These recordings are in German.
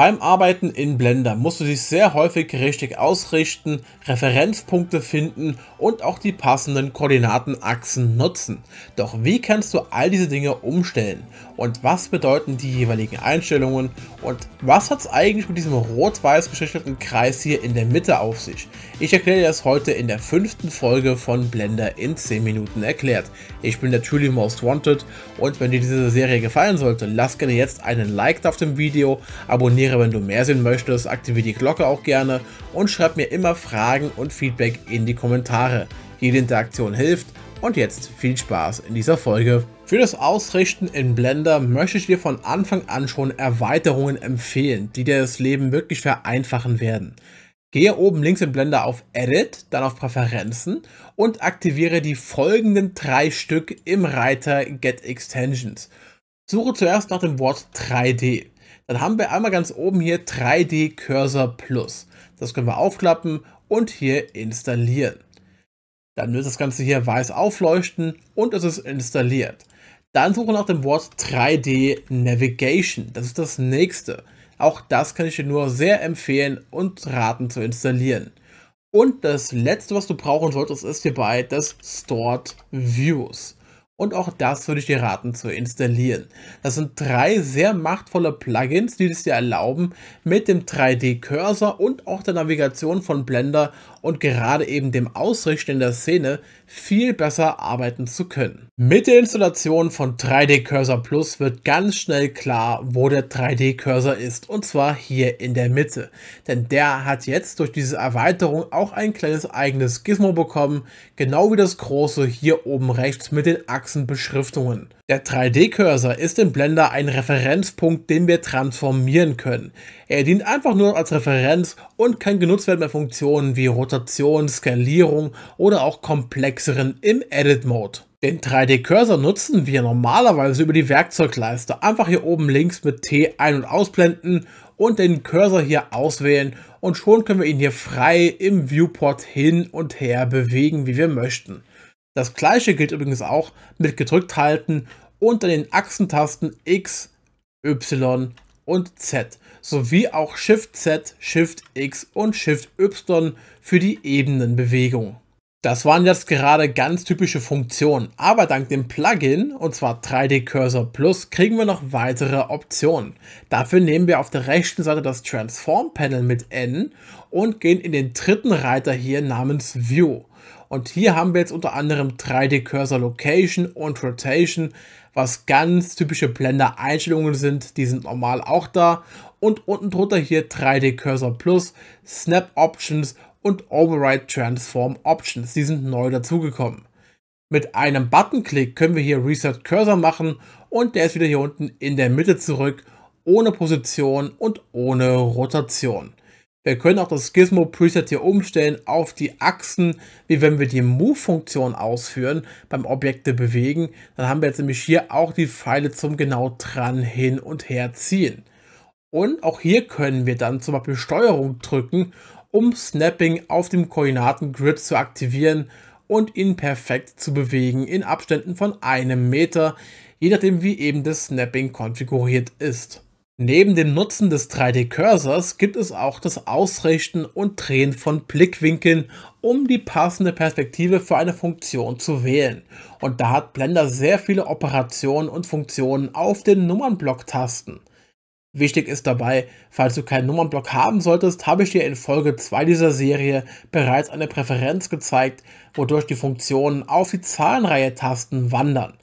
Beim Arbeiten in Blender musst du dich sehr häufig richtig ausrichten, Referenzpunkte finden und auch die passenden Koordinatenachsen nutzen. Doch wie kannst du all diese Dinge umstellen? Und was bedeuten die jeweiligen Einstellungen? Und was hat es eigentlich mit diesem rot-weiß gestrichelten Kreis hier in der Mitte auf sich? Ich erkläre dir das heute in der fünften Folge von Blender in 10 Minuten erklärt. Ich bin der Truly Most Wanted und wenn dir diese Serie gefallen sollte, lass gerne jetzt einen Like auf dem Video, abonniere wäre, wenn du mehr sehen möchtest, aktiviere die Glocke auch gerne und schreib mir immer Fragen und Feedback in die Kommentare. Jede Interaktion hilft und jetzt viel Spaß in dieser Folge. Für das Ausrichten in Blender möchte ich dir von Anfang an schon Erweiterungen empfehlen, die dir das Leben wirklich vereinfachen werden. Gehe oben links im Blender auf Edit, dann auf Präferenzen und aktiviere die folgenden drei Stück im Reiter Get Extensions. Suche zuerst nach dem Wort 3D. Dann haben wir einmal ganz oben hier 3D Cursor Plus. Das können wir aufklappen und hier installieren. Dann wird das Ganze hier weiß aufleuchten und es ist installiert. Dann suche nach dem Wort 3D Navigation. Das ist das nächste. Auch das kann ich dir nur sehr empfehlen und raten zu installieren. Und das letzte, was du brauchen solltest, ist hierbei das Stored Views. Und auch das würde ich dir raten zu installieren. Das sind drei sehr machtvolle Plugins, die es dir erlauben, mit dem 3D-Cursor und auch der Navigation von Blender und gerade eben dem Ausrichten in der Szene viel besser arbeiten zu können. Mit der Installation von 3D Cursor Plus wird ganz schnell klar, wo der 3D Cursor ist und zwar hier in der Mitte. Denn der hat jetzt durch diese Erweiterung auch ein kleines eigenes Gizmo bekommen, genau wie das große hier oben rechts mit den Achsen Beschriftungen. Der 3D-Cursor ist im Blender ein Referenzpunkt, den wir transformieren können. Er dient einfach nur als Referenz und kann genutzt werden bei Funktionen wie Rotation, Skalierung oder auch komplexeren im Edit-Mode. Den 3D-Cursor nutzen wir normalerweise über die Werkzeugleiste. Einfach hier oben links mit T ein- und ausblenden und den Cursor hier auswählen und schon können wir ihn hier frei im Viewport hin und her bewegen, wie wir möchten. Das gleiche gilt übrigens auch mit gedrückt halten unter den Achsentasten X, Y und Z sowie auch Shift Z, Shift X und Shift Y für die Ebenenbewegung. Das waren jetzt gerade ganz typische Funktionen, aber dank dem Plugin, und zwar 3D Cursor Plus, kriegen wir noch weitere Optionen. Dafür nehmen wir auf der rechten Seite das Transform Panel mit N und gehen in den dritten Reiter hier namens View. Und hier haben wir jetzt unter anderem 3D Cursor Location und Rotation, was ganz typische Blender Einstellungen sind, die sind normal auch da. Und unten drunter hier 3D Cursor Plus, Snap Options und Override Transform Options, die sind neu dazugekommen. Mit einem Buttonklick können wir hier Reset Cursor machen und der ist wieder hier unten in der Mitte zurück, ohne Position und ohne Rotation. Wir können auch das Gizmo Preset hier umstellen auf die Achsen, wie wenn wir die Move-Funktion ausführen, beim Objekte bewegen. Dann haben wir jetzt nämlich hier auch die Pfeile zum genau dran hin und her ziehen. Und auch hier können wir dann zum Beispiel Steuerung drücken, um Snapping auf dem Koordinatengrid zu aktivieren und ihn perfekt zu bewegen in Abständen von einem Meter, je nachdem wie eben das Snapping konfiguriert ist. Neben dem Nutzen des 3D-Cursors gibt es auch das Ausrichten und Drehen von Blickwinkeln, um die passende Perspektive für eine Funktion zu wählen. Und da hat Blender sehr viele Operationen und Funktionen auf den Nummernblock-Tasten. Wichtig ist dabei, falls du keinen Nummernblock haben solltest, habe ich dir in Folge 2 dieser Serie bereits eine Präferenz gezeigt, wodurch die Funktionen auf die Zahlenreihe-Tasten wandern.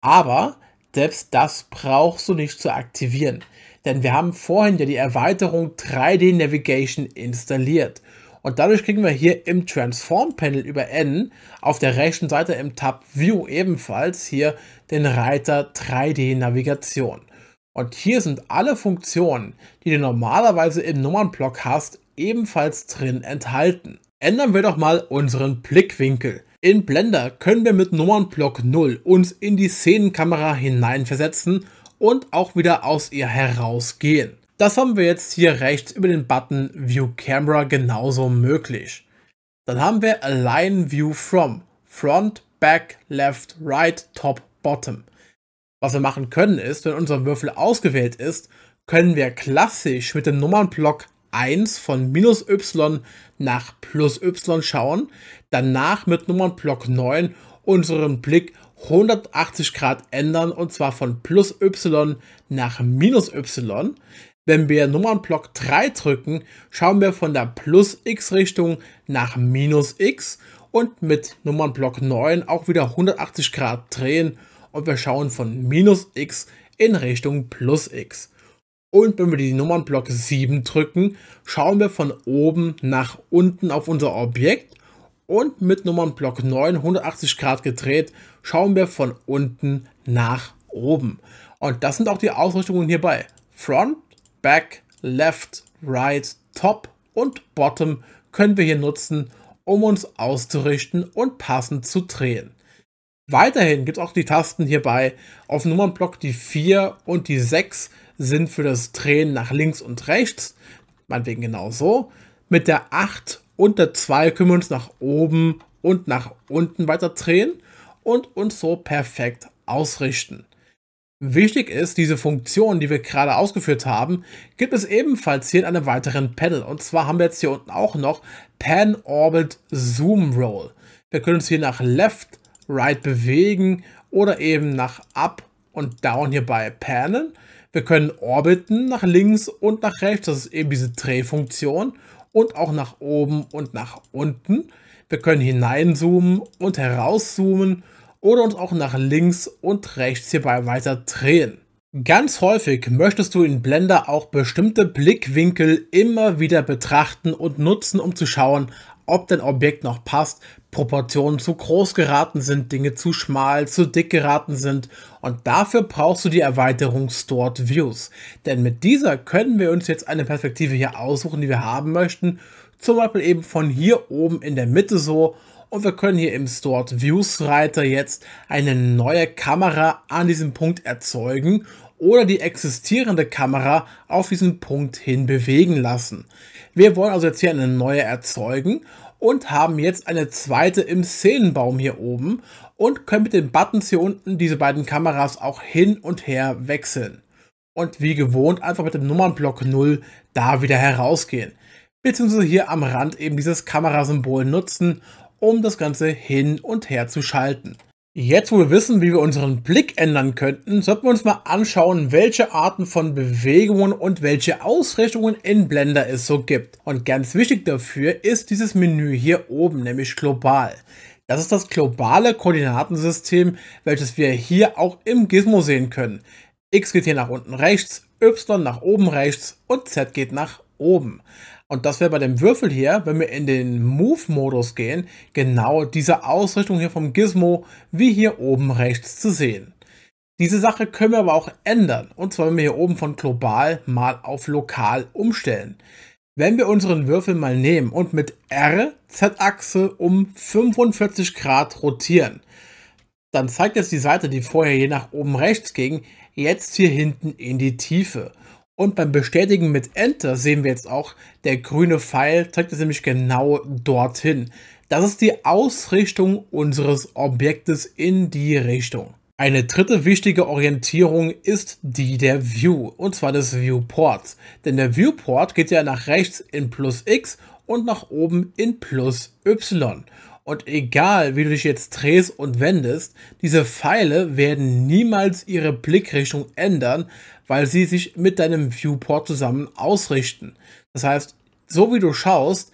Aber selbst das brauchst du nicht zu aktivieren denn wir haben vorhin ja die Erweiterung 3D Navigation installiert. Und dadurch kriegen wir hier im Transform Panel über N auf der rechten Seite im Tab View ebenfalls hier den Reiter 3D Navigation. Und hier sind alle Funktionen, die du normalerweise im Nummernblock hast, ebenfalls drin enthalten. Ändern wir doch mal unseren Blickwinkel. In Blender können wir mit Nummernblock 0 uns in die Szenenkamera hineinversetzen und auch wieder aus ihr herausgehen. Das haben wir jetzt hier rechts über den Button View Camera genauso möglich. Dann haben wir Align View From, Front, Back, Left, Right, Top, Bottom. Was wir machen können ist, wenn unser Würfel ausgewählt ist, können wir klassisch mit dem Nummernblock 1 von minus y nach plus y schauen, danach mit Nummernblock 9 unseren Blick 180 Grad ändern und zwar von plus y nach minus y. Wenn wir Nummernblock 3 drücken, schauen wir von der plus x Richtung nach minus x und mit Nummernblock 9 auch wieder 180 Grad drehen und wir schauen von minus x in Richtung plus x. Und wenn wir die Nummernblock 7 drücken, schauen wir von oben nach unten auf unser Objekt und mit Nummernblock 9 180 Grad gedreht schauen wir von unten nach oben. Und das sind auch die Ausrichtungen hierbei. Front, Back, Left, Right, Top und Bottom können wir hier nutzen, um uns auszurichten und passend zu drehen. Weiterhin gibt es auch die Tasten hierbei. Auf Nummernblock die 4 und die 6 sind für das Drehen nach links und rechts, meinetwegen genau so. Mit der 8 unter 2 können wir uns nach oben und nach unten weiter drehen und uns so perfekt ausrichten. Wichtig ist, diese Funktion, die wir gerade ausgeführt haben, gibt es ebenfalls hier in einem weiteren Panel. Und zwar haben wir jetzt hier unten auch noch Pan Orbit Zoom Roll. Wir können uns hier nach Left, Right bewegen oder eben nach Up und Down hierbei pannen. Wir können orbiten nach links und nach rechts, das ist eben diese Drehfunktion und auch nach oben und nach unten. Wir können hineinzoomen und herauszoomen oder uns auch nach links und rechts hierbei weiter drehen. Ganz häufig möchtest du in Blender auch bestimmte Blickwinkel immer wieder betrachten und nutzen, um zu schauen, ob dein Objekt noch passt, Proportionen zu groß geraten sind, Dinge zu schmal, zu dick geraten sind und dafür brauchst du die Erweiterung Stored Views. Denn mit dieser können wir uns jetzt eine Perspektive hier aussuchen, die wir haben möchten, zum Beispiel eben von hier oben in der Mitte so und wir können hier im Stored Views Reiter jetzt eine neue Kamera an diesem Punkt erzeugen oder die existierende Kamera auf diesen Punkt hin bewegen lassen. Wir wollen also jetzt hier eine neue erzeugen und haben jetzt eine zweite im Szenenbaum hier oben und können mit den Buttons hier unten diese beiden Kameras auch hin und her wechseln. Und wie gewohnt einfach mit dem Nummernblock 0 da wieder herausgehen. Beziehungsweise hier am Rand eben dieses Kamerasymbol nutzen, um das Ganze hin und her zu schalten. Jetzt, wo wir wissen, wie wir unseren Blick ändern könnten, sollten wir uns mal anschauen, welche Arten von Bewegungen und welche Ausrichtungen in Blender es so gibt. Und ganz wichtig dafür ist dieses Menü hier oben, nämlich global. Das ist das globale Koordinatensystem, welches wir hier auch im Gizmo sehen können. X geht hier nach unten rechts, Y nach oben rechts und Z geht nach oben. Und das wäre bei dem Würfel hier, wenn wir in den Move-Modus gehen, genau diese Ausrichtung hier vom Gizmo, wie hier oben rechts zu sehen. Diese Sache können wir aber auch ändern. Und zwar, wenn wir hier oben von global mal auf lokal umstellen. Wenn wir unseren Würfel mal nehmen und mit R Z-Achse um 45 Grad rotieren, dann zeigt jetzt die Seite, die vorher je nach oben rechts ging, jetzt hier hinten in die Tiefe. Und beim Bestätigen mit Enter sehen wir jetzt auch, der grüne Pfeil zeigt es nämlich genau dorthin. Das ist die Ausrichtung unseres Objektes in die Richtung. Eine dritte wichtige Orientierung ist die der View, und zwar des Viewports. Denn der Viewport geht ja nach rechts in plus x und nach oben in plus y. Und egal, wie du dich jetzt drehst und wendest, diese Pfeile werden niemals ihre Blickrichtung ändern, weil sie sich mit deinem Viewport zusammen ausrichten. Das heißt, so wie du schaust,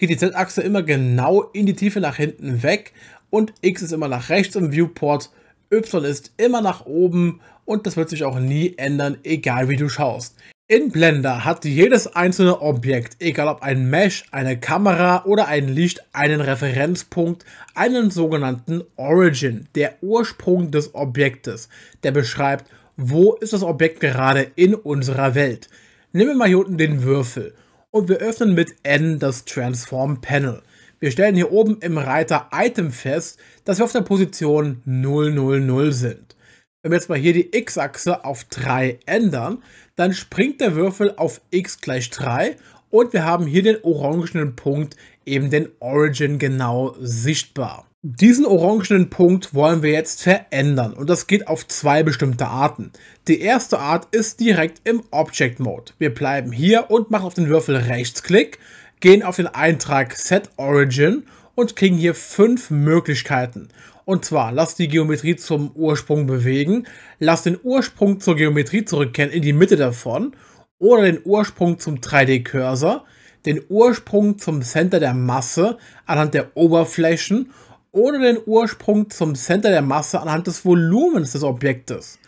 geht die Z-Achse immer genau in die Tiefe nach hinten weg und X ist immer nach rechts im Viewport, Y ist immer nach oben und das wird sich auch nie ändern, egal wie du schaust. In Blender hat jedes einzelne Objekt, egal ob ein Mesh, eine Kamera oder ein Licht, einen Referenzpunkt, einen sogenannten Origin, der Ursprung des Objektes, der beschreibt, wo ist das Objekt gerade in unserer Welt. Nehmen wir mal hier unten den Würfel und wir öffnen mit N das Transform Panel. Wir stellen hier oben im Reiter Item fest, dass wir auf der Position 000 sind. Wenn wir jetzt mal hier die x-Achse auf 3 ändern, dann springt der Würfel auf x gleich 3 und wir haben hier den orangenen Punkt, eben den Origin genau sichtbar. Diesen orangenen Punkt wollen wir jetzt verändern und das geht auf zwei bestimmte Arten. Die erste Art ist direkt im Object Mode. Wir bleiben hier und machen auf den Würfel Rechtsklick, gehen auf den Eintrag Set Origin und kriegen hier fünf Möglichkeiten. Und zwar, lass die Geometrie zum Ursprung bewegen, lass den Ursprung zur Geometrie zurückkehren in die Mitte davon oder den Ursprung zum 3D-Cursor, den Ursprung zum Center der Masse anhand der Oberflächen ohne den Ursprung zum Center der Masse anhand des Volumens des Objektes.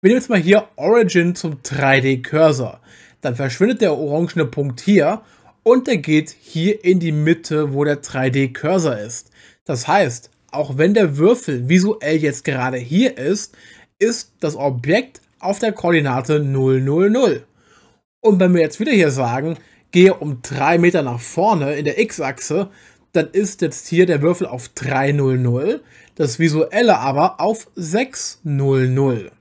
Wir nehmen jetzt mal hier Origin zum 3D-Cursor. Dann verschwindet der orangene Punkt hier und er geht hier in die Mitte, wo der 3D-Cursor ist. Das heißt, auch wenn der Würfel visuell jetzt gerade hier ist, ist das Objekt auf der Koordinate 000. Und wenn wir jetzt wieder hier sagen, gehe um 3 Meter nach vorne in der X-Achse, dann ist jetzt hier der Würfel auf 300, das visuelle aber auf 600.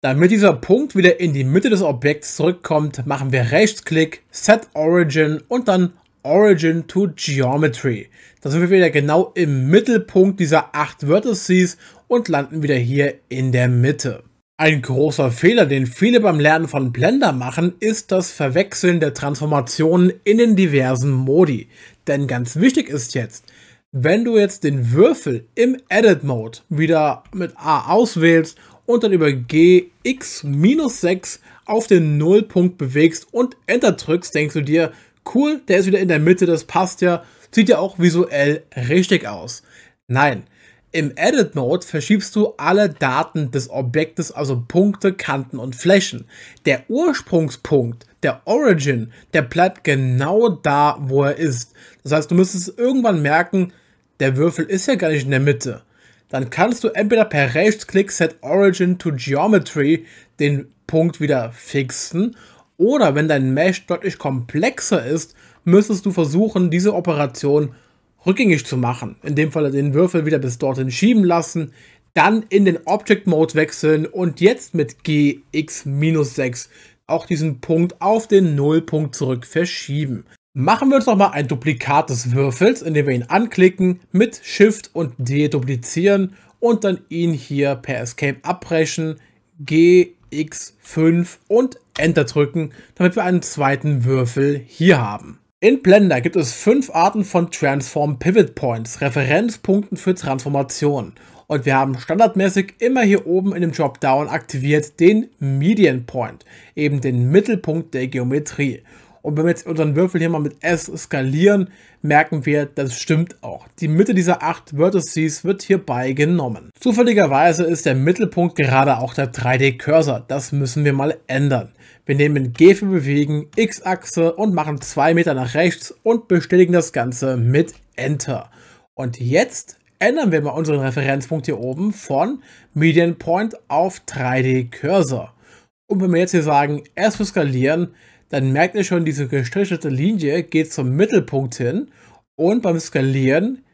Damit dieser Punkt wieder in die Mitte des Objekts zurückkommt, machen wir Rechtsklick, Set Origin und dann Origin to Geometry. Da sind wir wieder genau im Mittelpunkt dieser 8 Vertices und landen wieder hier in der Mitte. Ein großer Fehler, den viele beim Lernen von Blender machen, ist das Verwechseln der Transformationen in den diversen Modi. Denn ganz wichtig ist jetzt, wenn du jetzt den Würfel im Edit Mode wieder mit A auswählst und dann über G X 6 auf den Nullpunkt bewegst und Enter drückst, denkst du dir, cool, der ist wieder in der Mitte, das passt ja, sieht ja auch visuell richtig aus. Nein, im Edit Mode verschiebst du alle Daten des Objektes, also Punkte, Kanten und Flächen. Der Ursprungspunkt, der Origin, der bleibt genau da, wo er ist. Das heißt, du müsstest irgendwann merken, der Würfel ist ja gar nicht in der Mitte. Dann kannst du entweder per Rechtsklick Set Origin to Geometry den Punkt wieder fixen oder wenn dein Mesh deutlich komplexer ist, müsstest du versuchen, diese Operation rückgängig zu machen. In dem Fall den Würfel wieder bis dorthin schieben lassen, dann in den Object Mode wechseln und jetzt mit GX-6 auch diesen Punkt auf den Nullpunkt zurück verschieben. Machen wir uns nochmal ein Duplikat des Würfels, indem wir ihn anklicken, mit Shift und D duplizieren und dann ihn hier per Escape abbrechen, GX5 und Enter drücken, damit wir einen zweiten Würfel hier haben. In Blender gibt es fünf Arten von Transform Pivot Points, Referenzpunkten für Transformationen. Und wir haben standardmäßig immer hier oben in dem Dropdown aktiviert den Median Point, eben den Mittelpunkt der Geometrie. Und wenn wir jetzt unseren Würfel hier mal mit S skalieren, merken wir, das stimmt auch. Die Mitte dieser acht Vertices wird hierbei genommen. Zufälligerweise ist der Mittelpunkt gerade auch der 3D-Cursor. Das müssen wir mal ändern. Wir nehmen G für Bewegen, X-Achse und machen 2 Meter nach rechts und bestätigen das Ganze mit Enter. Und jetzt ändern wir mal unseren Referenzpunkt hier oben von Median Point auf 3D Cursor. Und wenn wir jetzt hier sagen, erst für skalieren, dann merkt ihr schon, diese gestrichelte Linie geht zum Mittelpunkt hin und beim Skalieren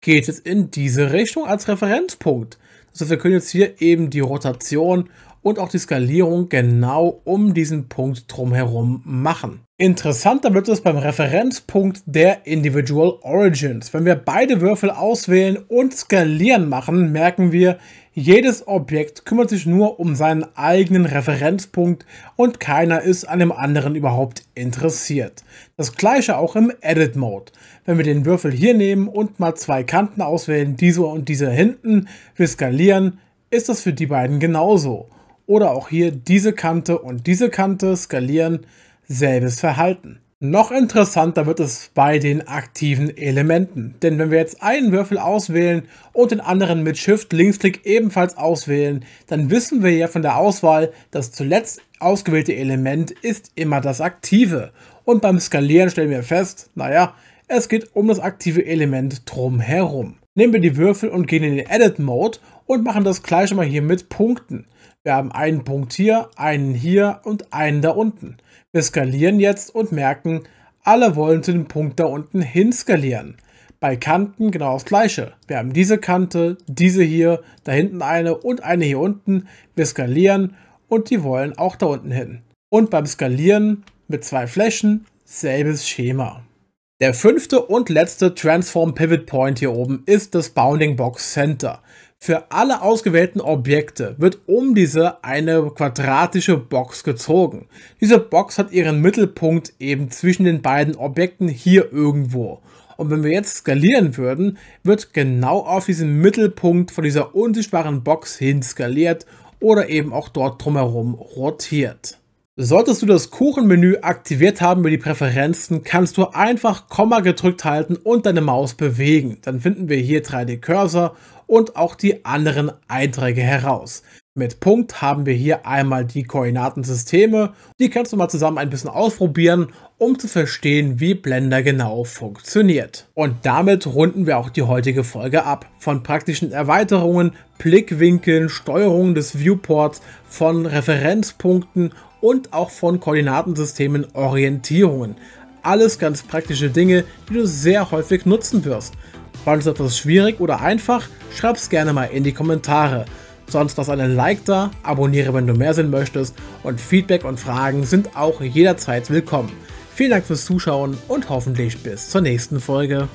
geht es in diese Richtung als Referenzpunkt. Das heißt, wir können jetzt hier eben die Rotation und auch die Skalierung genau um diesen Punkt drumherum machen. Interessanter wird es beim Referenzpunkt der Individual Origins. Wenn wir beide Würfel auswählen und skalieren machen, merken wir, jedes Objekt kümmert sich nur um seinen eigenen Referenzpunkt und keiner ist an dem anderen überhaupt interessiert. Das gleiche auch im Edit Mode. Wenn wir den Würfel hier nehmen und mal zwei Kanten auswählen, diese und diese hinten, wir skalieren, ist das für die beiden genauso oder auch hier diese Kante und diese Kante skalieren, selbes Verhalten. Noch interessanter wird es bei den aktiven Elementen, denn wenn wir jetzt einen Würfel auswählen und den anderen mit Shift-Linksklick ebenfalls auswählen, dann wissen wir ja von der Auswahl, das zuletzt ausgewählte Element ist immer das aktive. Und beim Skalieren stellen wir fest, naja, es geht um das aktive Element drumherum. Nehmen wir die Würfel und gehen in den Edit-Mode und machen das gleich mal hier mit Punkten. Wir haben einen Punkt hier, einen hier und einen da unten. Wir skalieren jetzt und merken, alle wollen zu dem Punkt da unten hin skalieren. Bei Kanten genau das gleiche. Wir haben diese Kante, diese hier, da hinten eine und eine hier unten. Wir skalieren und die wollen auch da unten hin. Und beim Skalieren mit zwei Flächen selbes Schema. Der fünfte und letzte Transform Pivot Point hier oben ist das Bounding Box Center. Für alle ausgewählten Objekte wird um diese eine quadratische Box gezogen. Diese Box hat ihren Mittelpunkt eben zwischen den beiden Objekten hier irgendwo. Und wenn wir jetzt skalieren würden, wird genau auf diesen Mittelpunkt von dieser unsichtbaren Box hin skaliert oder eben auch dort drumherum rotiert. Solltest du das Kuchenmenü aktiviert haben über die Präferenzen, kannst du einfach Komma gedrückt halten und deine Maus bewegen. Dann finden wir hier 3D-Cursor und auch die anderen Einträge heraus. Mit Punkt haben wir hier einmal die Koordinatensysteme. Die kannst du mal zusammen ein bisschen ausprobieren, um zu verstehen, wie Blender genau funktioniert. Und damit runden wir auch die heutige Folge ab. Von praktischen Erweiterungen, Blickwinkeln, Steuerungen des Viewports, von Referenzpunkten und auch von Koordinatensystemen Orientierungen. Alles ganz praktische Dinge, die du sehr häufig nutzen wirst. Fandest du etwas schwierig oder einfach? Schreib's gerne mal in die Kommentare. Sonst lass einen Like da, abonniere, wenn du mehr sehen möchtest und Feedback und Fragen sind auch jederzeit willkommen. Vielen Dank fürs Zuschauen und hoffentlich bis zur nächsten Folge.